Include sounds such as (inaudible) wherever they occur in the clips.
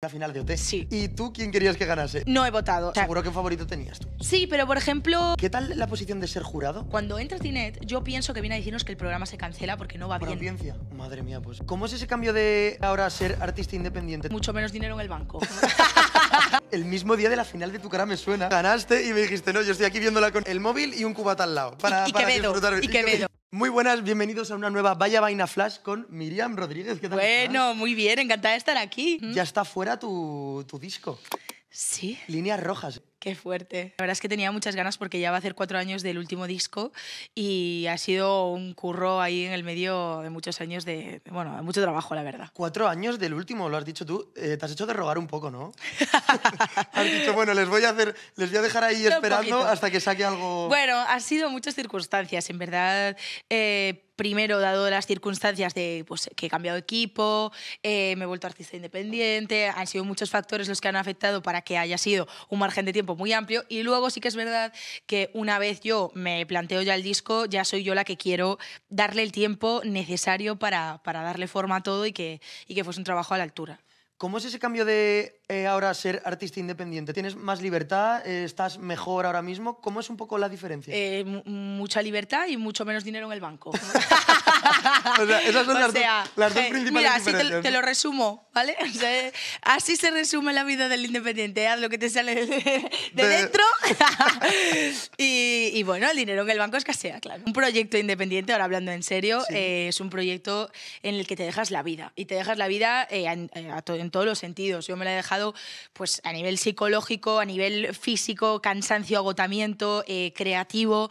La final de OT. Sí. ¿Y tú quién querías que ganase? No he votado. Seguro que un favorito tenías tú. Sí, pero por ejemplo. ¿Qué tal la posición de ser jurado? Cuando entra Tinet, yo pienso que viene a decirnos que el programa se cancela porque no va ¿Por bien. audiencia? Madre mía, pues. ¿Cómo es ese cambio de ahora ser artista independiente? Mucho menos dinero en el banco. (laughs) el mismo día de la final de tu cara me suena. Ganaste y me dijiste, no, yo estoy aquí viéndola con el móvil y un cubata al lado. Para, y, y para Quevedo, Y muy buenas, bienvenidos a una nueva Vaya Vaina Flash con Miriam Rodríguez. ¿Qué tal bueno, muy bien, encantada de estar aquí. Ya está fuera tu disco. Sí. Líneas rojas. Qué fuerte. La verdad es que tenía muchas ganas porque ya va a hacer cuatro años del último disco y ha sido un curro ahí en el medio de muchos años de, bueno, de mucho trabajo, la verdad. Cuatro años del último, lo has dicho tú. Eh, te has hecho de rogar un poco, ¿no? (laughs) has dicho, bueno, les voy a hacer, les voy a dejar ahí esperando hasta que saque algo. Bueno, ha sido muchas circunstancias, en verdad. Eh, primero, dado las circunstancias de pues, que he cambiado equipo, eh, me he vuelto artista independiente, han sido muchos factores los que han afectado para que haya sido un margen de tiempo muy amplio. Y luego sí que es verdad que una vez yo me planteo ya el disco, ya soy yo la que quiero darle el tiempo necesario para, para darle forma a todo y que, y que fuese un trabajo a la altura. ¿Cómo es ese cambio de eh, ahora ser artista independiente? ¿Tienes más libertad? Eh, ¿Estás mejor ahora mismo? ¿Cómo es un poco la diferencia? Eh, mucha libertad y mucho menos dinero en el banco. (laughs) esas son las, dos, Mira, así te, lo resumo, ¿vale? (laughs) así se resume la vida del independiente. Haz lo que te sale de... dentro (laughs) Y bueno, el dinero que el banco escasea, claro. Un proyecto independiente, ahora hablando en serio, eh, es un proyecto en el que te dejas la vida. Y te dejas la vida eh, eh, en, todos los sentidos. Yo me la he dejado pues, a nivel psicológico, a nivel físico, cansancio, agotamiento, creativo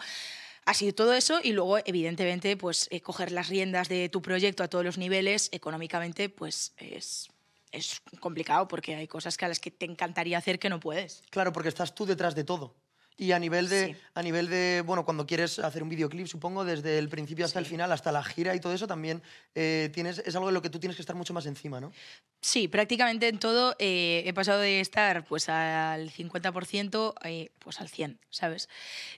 ha sido todo eso y luego evidentemente pues coger las riendas de tu proyecto a todos los niveles económicamente pues es es complicado porque hay cosas que a las que te encantaría hacer que no puedes. Claro, porque estás tú detrás de todo. Y a nivel de, a nivel de bueno, cuando quieres hacer un videoclip, supongo, desde el principio hasta el final, hasta la gira y todo eso, también eh, tienes, es algo de lo que tú tienes que estar mucho más encima, ¿no? Sí, prácticamente en todo eh, he pasado de estar pues al 50% eh, pues al 100, ¿sabes?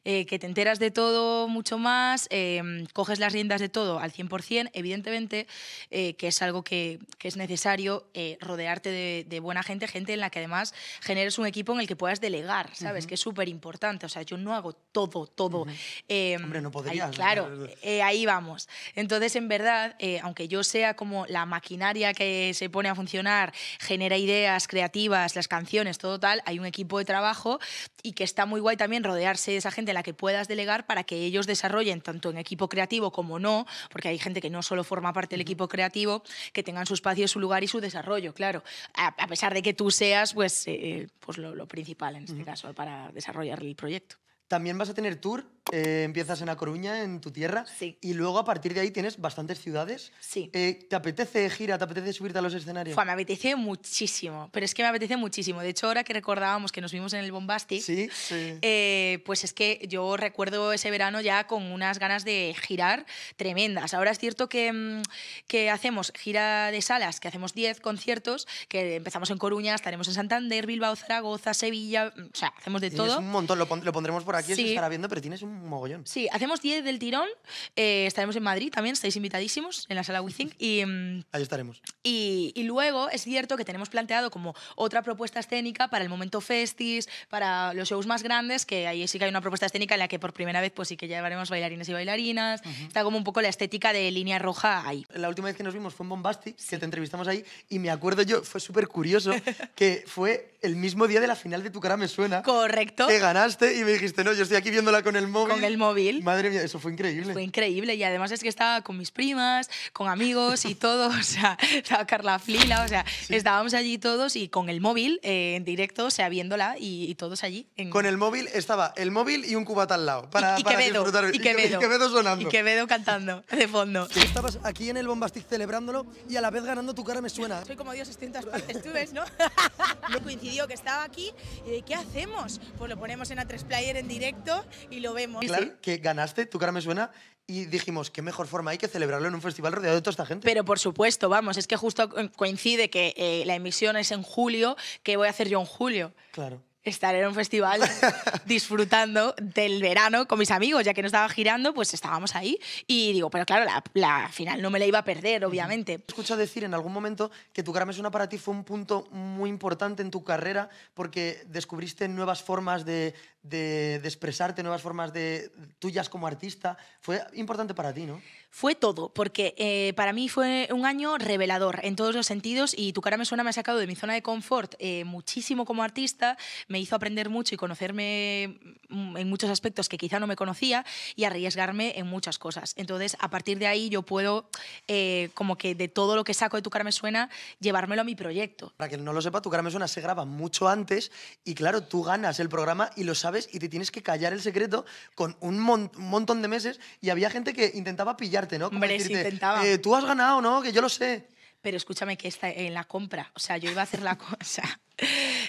que te enteras de todo mucho más, em, coges las riendas de todo al 100%, evidentemente que es algo que, es necesario rodearte de, buena gente, gente en la que además generes un equipo en el que puedas delegar, ¿sabes? Que es súper importante o sea, yo no hago todo, todo. Em, Hombre, no podrías. claro, eh, ahí vamos. Entonces, en verdad, eh, aunque yo sea como la maquinaria que se pone a funcionar, genera ideas creativas, las canciones, todo tal, hay un equipo de trabajo y que está muy guay también rodearse de esa gente a la que puedas delegar para que ellos desarrollen tanto en equipo creativo como no, porque hay gente que no solo forma parte del equipo creativo, que tengan su espacio, su lugar y su desarrollo, claro. A, pesar de que tú seas, pues, eh, pues lo, principal en este caso para desarrollar el proyecto. También vas a tener tour eh, empiezas en A Coruña, en tu tierra, y luego a partir de ahí tienes bastantes ciudades. Sí. Eh, ¿Te apetece gira? ¿Te apetece subirte a los escenarios? me apetece muchísimo, pero es que me apetece muchísimo. De hecho, ahora que recordábamos que nos vimos en el Bombastic, eh, pues es que yo recuerdo ese verano ya con unas ganas de girar tremendas. Ahora es cierto que, mm, que hacemos gira de salas, que hacemos 10 conciertos, que empezamos en Coruña, estaremos en Santander, Bilbao, Zaragoza, Sevilla, mm, o sea, hacemos de todo. un montón, lo, lo, pondremos por aquí, se estará viendo, pero tienes un mogollón. Sí, hacemos 10 del tirón. Eh, estaremos en Madrid también, estáis invitadísimos en la sala We Y, mm, Ahí estaremos. Y, luego es cierto que tenemos planteado como otra propuesta escénica para el momento festis, para los shows más grandes, que ahí sí que hay una propuesta escénica en la que por primera vez pues sí que llevaremos bailarines y bailarinas. Está como un poco la estética de línea roja ahí. La última vez que nos vimos fue en Bombasti, que te entrevistamos ahí, y me acuerdo yo, fue súper curioso, (laughs) que fue el mismo día de la final de Tu cara me suena. Correcto. Te ganaste y me dijiste, no, yo estoy aquí viéndola con el móvil. Con el móvil. Madre mía, eso fue increíble. Fue increíble y además es que estaba con mis primas, con amigos y todos (laughs) o sea, estaba Carla Flila, o sea, estábamos allí todos y con el móvil eh, en directo, o sea, viéndola y, todos allí. Con el móvil estaba el móvil y un cubata al lado para, y, para Quevedo, Y Quevedo, sonando. Y Quevedo cantando de fondo. estabas aquí en el Bombastic celebrándolo y a la vez ganando Tu cara me suena. Soy como Dios, partes, tú ¿no? (laughs) no coincide que estaba aquí y de ¿qué hacemos? Pues lo ponemos en A3 Player en directo y lo vemos. Claro, que ganaste, tu cara me suena, y dijimos, qué mejor forma hay que celebrarlo en un festival rodeado de toda esta gente. Pero por supuesto, vamos, es que justo coincide que eh, la emisión es en julio, que voy a hacer yo en julio? Claro estar en un festival (laughs) disfrutando del verano con mis amigos, ya que no estaba girando, pues estábamos ahí. Y digo, pero claro, la, final no me la iba a perder, obviamente. He escuchado decir en algún momento que tu es una para ti fue un punto muy importante en tu carrera porque descubriste nuevas formas de, de, expresarte, nuevas formas de, tuyas como artista. Fue importante para ti, ¿no? Fue todo, porque eh, para mí fue un año revelador en todos los sentidos y Tu cara me suena me ha sacado de mi zona de confort eh, muchísimo como artista, me hizo aprender mucho y conocerme mm, en muchos aspectos que quizá no me conocía y arriesgarme en muchas cosas. Entonces, a partir de ahí yo puedo, eh, como que de todo lo que saco de Tu cara me suena, llevármelo a mi proyecto. Para quien no lo sepa, Tu cara me suena se graba mucho antes y claro, tú ganas el programa y lo sabes y te tienes que callar el secreto con un, montón de meses y había gente que intentaba pillarte, ¿no? Hombre, eh, Tú has ganado, ¿no? Que yo lo sé. Pero escúchame que está en eh, la compra, o sea, yo iba a hacer la (laughs) cosa.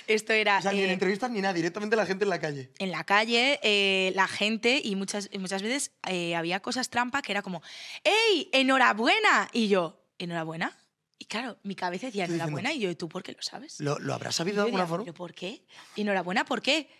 Esto era... O sea, ni en eh, entrevistas ni nada, directamente la gente en la calle. En la calle, la gente, y muchas, muchas veces había cosas trampa que era como, ¡Ey, enhorabuena! Y yo, ¿enhorabuena? Y claro, mi cabeza decía, enhorabuena, y yo, ¿tú por qué lo sabes? ¿Lo, lo habrás sabido de alguna forma? por qué? ¿Enhorabuena por qué?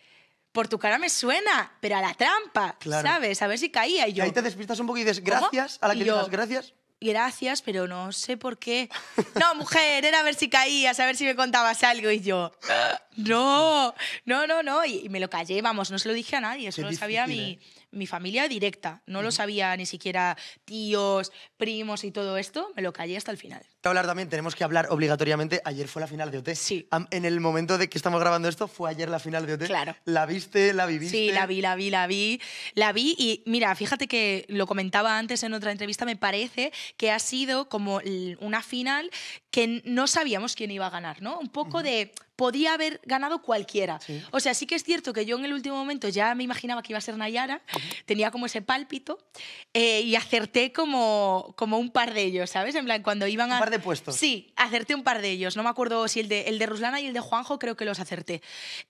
por tu cara me suena, pero a la trampa, ¿sabes? A ver si caía. Y yo, ahí te despistas un poco y dices, gracias, a la que yo, das gracias. Gracias, pero no sé por qué. (laughs) No, mujer, era a ver si caías, a ver si me contabas algo. Y yo, ah. no, no, no, no. Y, me lo callé, vamos, no se lo dije a nadie, solo lo sabía mi... Eh mi familia directa. No lo sabía ni siquiera tíos, primos y todo esto. Me lo callé hasta el final. Hablar también, tenemos que hablar obligatoriamente. Ayer fue la final de OT. Sí. En el momento de que estamos grabando esto, fue ayer la final de OT. Claro. ¿La viste? ¿La viviste? Sí, la vi, la vi, la vi. La vi y mira, fíjate que lo comentaba antes en otra entrevista, me parece que ha sido como una final que no sabíamos quién iba a ganar, ¿no? Un poco de podía haber ganado cualquiera. O sea, sí que es cierto que yo en el último momento ya me imaginaba que iba a ser Nayara, tenía como ese pálpito eh, y acerté como, como un par de ellos, ¿sabes? En plan, cuando iban a... Un par de puestos. Sí, acerté un par de ellos. No me acuerdo si el de, el de Ruslana y el de Juanjo creo que los acerté.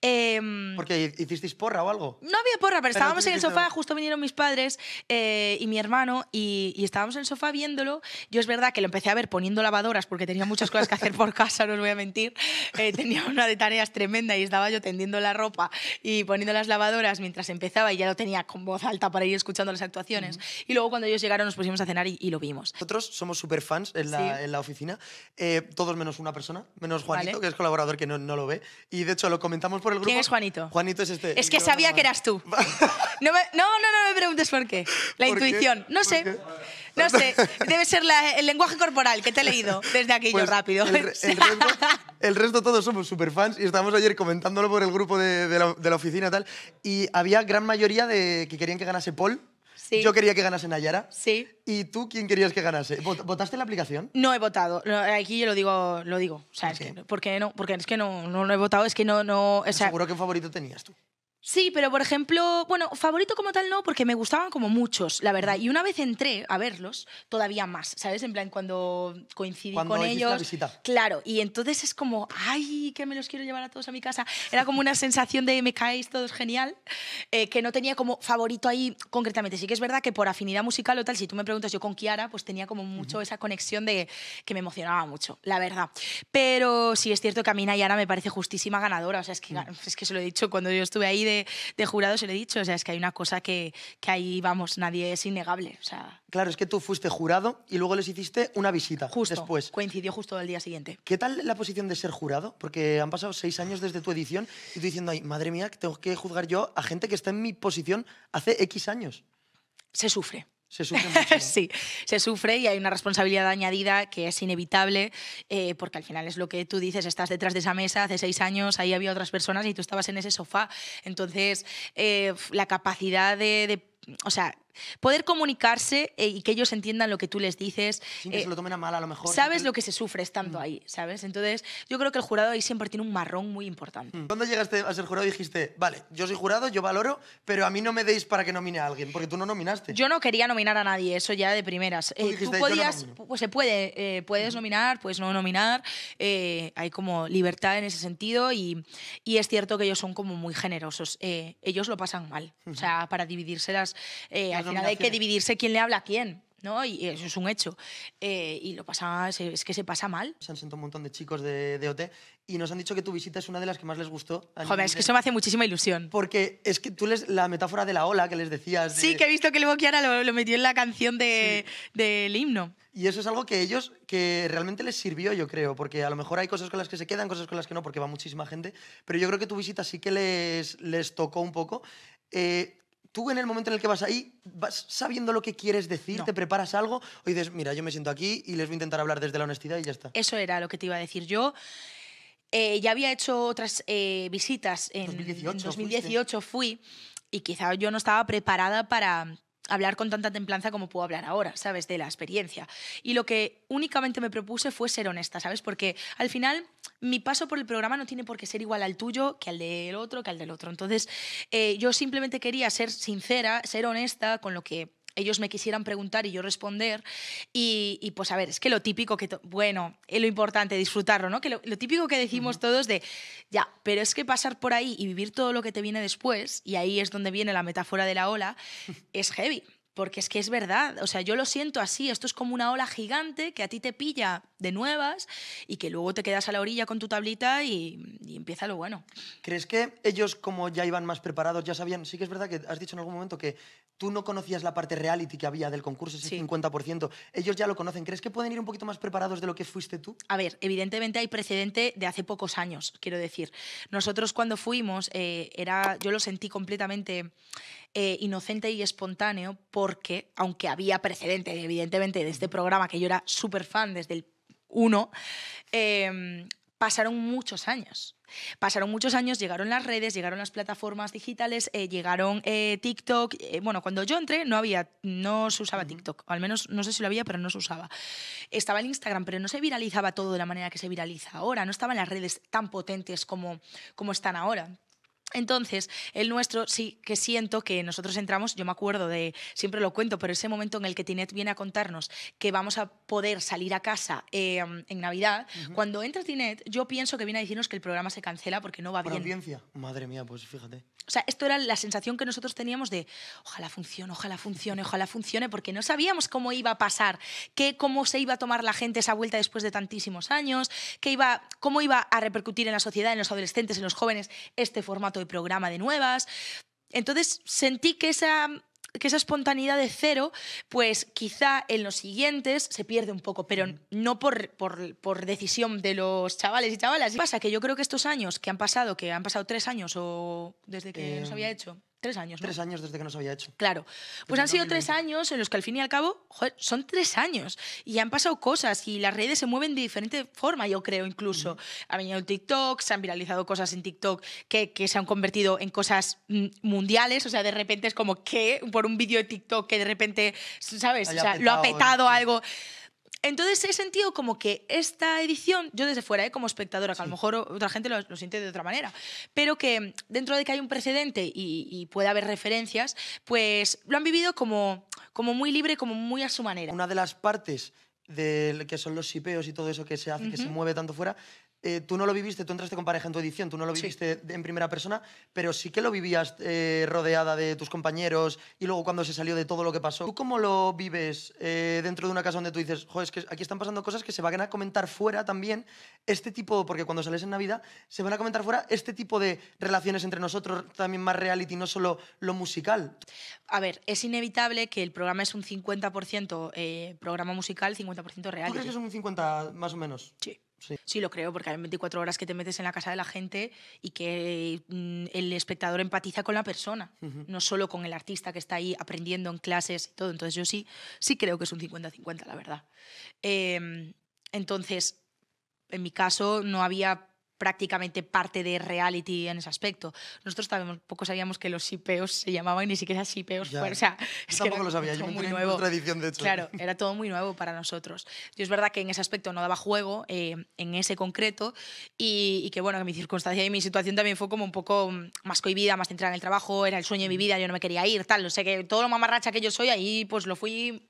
Em, porque hicisteis porra o algo. No había porra, pero, estábamos en el sofá, justo vinieron mis padres eh, y mi hermano y, y estábamos en el sofá viéndolo. Yo es verdad que lo empecé a ver poniendo lavadoras porque tenía muchas cosas que hacer por (laughs) casa, no os voy a mentir. Eh, tenía una una de tareas tremenda y estaba yo tendiendo la ropa y poniendo las lavadoras mientras empezaba y ya lo tenía con voz alta para ir escuchando las actuaciones. Y luego cuando ellos llegaron nos pusimos a cenar y, lo vimos. Nosotros somos súper fans en, en la, oficina, eh, todos menos una persona, menos Juanito, que es colaborador que no, no, lo ve. Y de hecho lo comentamos por el grupo. ¿Quién es Juanito? Juanito es este. Es que sabía que eras tú. no, me, no, no, me preguntes por qué. La intuición, no sé. No sé, debe ser el lenguaje corporal que te he leído desde aquí yo pues, rápido. (laughs) El, resto, todos somos superfans y estábamos ayer comentándolo por el grupo de, la, oficina y oficina tal, y había gran mayoría de que querían que ganase Paul. Yo quería que ganase Nayara. Sí. ¿Y tú quién querías que ganase? ¿Votaste la aplicación? No he votado. Aquí yo lo digo, lo digo. O sea, ¿por qué no? Porque es que no, no, he votado, es que no... no Seguro que favorito tenías tú. Sí, pero por ejemplo, bueno, favorito como tal no, porque me gustaban como muchos, la verdad. Y una vez entré a verlos, todavía más, ¿sabes? En plan, cuando coincidí con ellos. La visita. Claro, y entonces es como, ay, que me los quiero llevar a todos a mi casa. Era como una sensación de me caéis todos genial. Eh, que no tenía como favorito ahí concretamente. Sí que es verdad que por afinidad musical o tal, si tú me preguntas yo con Kiara, pues tenía como mucho esa conexión de que me emocionaba mucho, la verdad. Pero sí es cierto que a mí Nayara me parece justísima ganadora. O sea, es que, es que se lo he dicho cuando yo estuve ahí de, de, jurado, se lo he dicho. O sea, es que hay una cosa que, que ahí, vamos, nadie es innegable. O sea... Claro, es que tú fuiste jurado y luego les hiciste una visita justo, después. Coincidió justo el día siguiente. ¿Qué tal la posición de ser jurado? Porque han pasado seis años desde tu edición y tú diciendo, ay, madre mía, tengo que juzgar yo a gente que está en mi posición hace X años. Se sufre. Se sufre (laughs) mucho. sí, se sufre y hay una responsabilidad añadida que es inevitable, eh, porque al final es lo que tú dices, estás detrás de esa mesa, hace seis años ahí había otras personas y tú estabas en ese sofá. Entonces, eh, la capacidad de, de... O sea, poder comunicarse eh, y que ellos entiendan lo que tú les dices. Sin que eh, se lo tomen a mal, a lo mejor. Sabes lo que se sufre estando mm. ahí, ¿sabes? Entonces, yo creo que el jurado ahí siempre tiene un marrón muy importante. Mm. ¿Cuándo llegaste a ser jurado y dijiste, vale, yo soy jurado, yo valoro, pero a mí no me deis para que nomine a alguien? Porque tú no nominaste. Yo no quería nominar a nadie, eso ya de primeras. Tú, eh, podías, pues se puede, puedes mm. nominar, puedes no nominar, hay como libertad en ese sentido y, es cierto que ellos son como muy generosos. ellos lo pasan mal, o sea, para dividírselas. Eh, al final hay que dividirse quién le habla a quién. ¿no? Y eso es un hecho. Eh, y lo pasa, es que se pasa mal. Se han sentado un montón de chicos de, OT y nos han dicho que tu visita es una de las que más les gustó. Joder, es que eso me hace muchísima ilusión. Porque es que tú les, la metáfora de la ola que les decías. Sí, que he visto que luego Kiara lo, metió en la canción del himno. Y eso es algo que ellos, que realmente les sirvió, yo creo, porque a lo mejor hay cosas con las que se quedan, cosas con las que no, porque va muchísima gente, pero yo creo que tu visita sí que les, les tocó un poco. Eh, tú en el momento en el que vas ahí, vas sabiendo lo que quieres decir, te preparas algo o dices, mira, yo me siento aquí y les voy a intentar hablar desde la honestidad y ya está. Eso era lo que te iba a decir yo. Eh, ya había hecho otras eh, visitas en 2018, en 2018 fui y quizá yo no estaba preparada para hablar con tanta templanza como puedo hablar ahora, ¿sabes? De la experiencia. Y lo que únicamente me propuse fue ser honesta, ¿sabes? Porque al final mi paso por el programa no tiene por qué ser igual al tuyo, que al del otro, que al del otro. Entonces, eh, yo simplemente quería ser sincera, ser honesta con lo que ellos me quisieran preguntar y yo responder. Y, pues a ver, es que lo típico que, bueno, es eh, lo importante, disfrutarlo, ¿no? Que lo, típico que decimos todos de, ya, pero es que pasar por ahí y vivir todo lo que te viene después, y ahí es donde viene la metáfora de la ola, (laughs) es heavy. Porque es que es verdad, o sea, yo lo siento así, esto es como una ola gigante que a ti te pilla de nuevas y que luego te quedas a la orilla con tu tablita y, y empieza lo bueno. ¿Crees que ellos como ya iban más preparados, ya sabían, sí que es verdad que has dicho en algún momento que tú no conocías la parte reality que había del concurso, ese 50%. Ellos ya lo conocen. ¿Crees que pueden ir un poquito más preparados de lo que fuiste tú? A ver, evidentemente hay precedente de hace pocos años, quiero decir. Nosotros cuando fuimos, eh, era, yo lo sentí completamente eh, inocente y espontáneo porque, aunque había precedente, evidentemente, de este programa, que yo era súper fan desde el 1 pasaron muchos años. Pasaron muchos años, llegaron las redes, llegaron las plataformas digitales, eh, llegaron eh, TikTok. Eh, bueno, cuando yo entré no había, no se usaba TikTok, al menos no sé si lo había, pero no se usaba. Estaba el Instagram, pero no se viralizaba todo de la manera que se viraliza ahora. No estaban las redes tan potentes como, como están ahora. Entonces, el nuestro sí que siento que nosotros entramos, yo me acuerdo de, siempre lo cuento, pero ese momento en el que Tinet viene a contarnos que vamos a poder salir a casa em, en Navidad, cuando entra Tinet, yo pienso que viene a decirnos que el programa se cancela porque no va bien. audiencia? Madre mía, pues fíjate. O sea, esto era la sensación que nosotros teníamos de, ojalá funcione, ojalá funcione, ojalá funcione, porque no sabíamos cómo iba a pasar, cómo se iba a tomar la gente esa vuelta después de tantísimos años, iba, cómo iba a repercutir en la sociedad, en los adolescentes, en los jóvenes, este formato programa de nuevas. Entonces sentí que esa que esa espontaneidad de cero, pues quizá en los siguientes se pierde un poco, pero mm. no por, por, por, decisión de los chavales y chavalas. Pasa que yo creo que estos años que han pasado, que han pasado tres años o desde que eh... había hecho, Tres años. Tres años desde que nos había hecho. Claro. Pues han sido tres años en los que al fin y al cabo, son tres años. Y han pasado cosas y las redes se mueven de diferente forma, yo creo, incluso. Ha venido TikTok, se han viralizado cosas en TikTok que, que, se han convertido en cosas mm, mundiales. O sea, de repente es como que por un vídeo de TikTok que de repente, ¿sabes? o sea, lo ha petado algo. Entonces he sentido como que esta edición, yo desde fuera, ¿eh? como espectadora, que a lo mejor otra gente lo, siente de otra manera, pero que dentro de que hay un precedente y, puede haber referencias, pues lo han vivido como, como muy libre, como muy a su manera. Una de las partes de que son los sipeos y todo eso que se hace, que se mueve tanto fuera, eh, tú no lo viviste, tú entraste con pareja en tu edición, tú no lo viviste en primera persona, pero sí que lo vivías eh, rodeada de tus compañeros y luego cuando se salió de todo lo que pasó. ¿Tú cómo lo vives eh, dentro de una casa donde tú dices, joder, es que aquí están pasando cosas que se van a comentar fuera también, este tipo, porque cuando sales en Navidad, se van a comentar fuera este tipo de relaciones entre nosotros, también más reality, no solo lo musical? A ver, es inevitable que el programa es un 50% programa musical, 50% reality. ¿Tú crees que es un 50 más o menos? Sí. Sí. lo creo, porque hay 24 horas que te metes en la casa de la gente y que mm, el espectador empatiza con la persona, no solo con el artista que está ahí aprendiendo en clases y todo. Entonces yo sí, sí creo que es un 50-50, la verdad. Em, entonces, en mi caso no había prácticamente parte de reality en ese aspecto. Nosotros poco sabíamos que los sipeos se llamaban y ni siquiera sipeos. Ya, tampoco lo sabía, yo muy Otra edición, de Claro, (laughs) era todo muy nuevo para nosotros. Y es verdad que en ese aspecto no daba juego, eh, en ese concreto, y, que bueno, que mi circunstancia y mi situación también fue como un poco mm, más cohibida, más centrada en el trabajo, era el sueño de mi mm. vida, yo no me quería ir, tal, lo sé que todo lo mamarracha que yo soy, ahí pues lo fui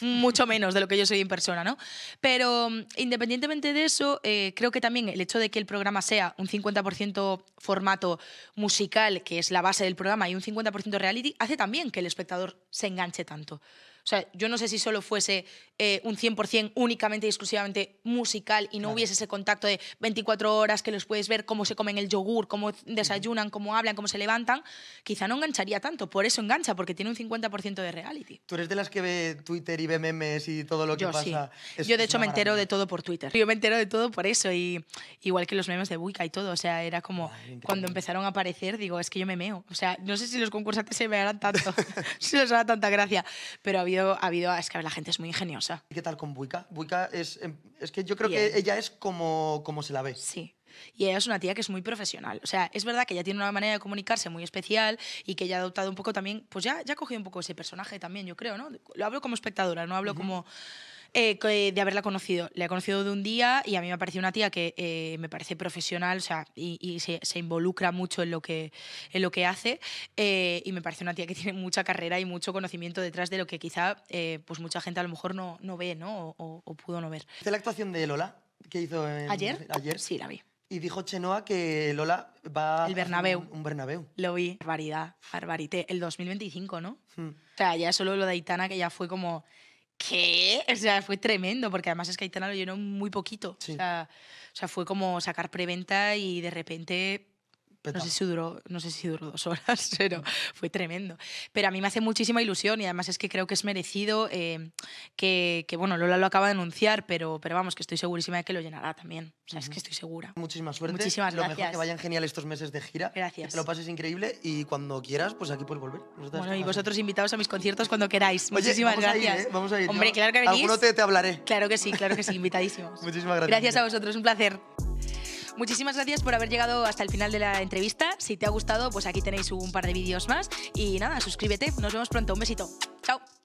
mucho menos de lo que yo soy en persona, ¿no? Pero mm, independientemente de eso, eh, creo que también el hecho de que el programa sea un 50% formato musical, que es la base del programa, y un 50% reality, hace también que el espectador se enganche tanto. O sea, yo no sé si solo fuese eh, un 100% únicamente y exclusivamente musical y no hubiese ese contacto de 24 horas que los puedes ver cómo se comen el yogur, cómo desayunan, cómo hablan, cómo se levantan, quizá no engancharía tanto. Por eso engancha, porque tiene un 50% de reality. ¿Tú eres de las que ve Twitter y ve memes y todo lo que yo, pasa? Sí. yo, de hecho, me entero de todo por Twitter. Yo me entero de todo por eso, y igual que los memes de Buika y todo. O sea, era como cuando empezaron a aparecer, digo, es que yo me meo. O sea, no sé si los concursantes se me harán tanto, (laughs) si les hará tanta gracia, pero había ha habido, es que la gente es muy ingeniosa. qué tal con Buica? Buica es, em, es que yo creo que ella es como, como se la ve. Sí. Y ella es una tía que es muy profesional. O sea, es verdad que ella tiene una manera de comunicarse muy especial y que ella ha adoptado un poco también, pues ya, ya ha cogido un poco ese personaje también, yo creo, ¿no? Lo hablo como espectadora, no hablo como eh, eh, de haberla conocido. La he conocido de un día y a mí me ha parecido una tía que eh, me parece profesional, o sea, y, se, involucra mucho en lo que, en lo que hace y me parece una tía que (laughs) tiene mucha carrera y mucho conocimiento detrás de lo que quizá pues mucha gente a lo mejor no, no ve, ¿no? O, pudo no ver. ¿Viste la actuación de Lola que hizo ayer? Ayer. Sí, la vi. Y dijo Chenoa que Lola va el Bernabéu. Un, Bernabéu. Lo vi. Barbaridad, barbarité. El 2025, ¿no? Hmm. O sea, ya solo lo de Aitana que ya fue como ¿qué? O sea, fue tremendo, porque además es que Aitana lo llenó muy poquito. O, sea, o sea, fue como sacar preventa y de repente no sé, si duró, no sé si duró (laughs) dos horas, pero fue tremendo. Pero a mí me hace muchísima ilusión y además es que creo que es merecido eh, que, que, bueno, Lola lo acaba de anunciar, pero, pero vamos, que estoy segurísima de que lo llenará también. O sea, es que estoy segura. Muchísima suerte. Muchísimas lo gracias. Lo mejor que vayan genial estos meses de gira. Gracias. Que lo pases increíble y cuando quieras, pues aquí puedes volver. bueno, y vosotros invitados a mis conciertos cuando queráis. Muchísimas gracias. ¿eh? Hombre, claro que venís. Alguno te hablaré. Claro que sí, claro que sí, invitadísimos. (laughs) Muchísimas gracias. Gracias a vosotros, un placer. Muchísimas gracias por haber llegado hasta el final de la entrevista. Si te ha gustado, pues aquí tenéis un par de vídeos más. Y nada, suscríbete. Nos vemos pronto. Un besito. Chao.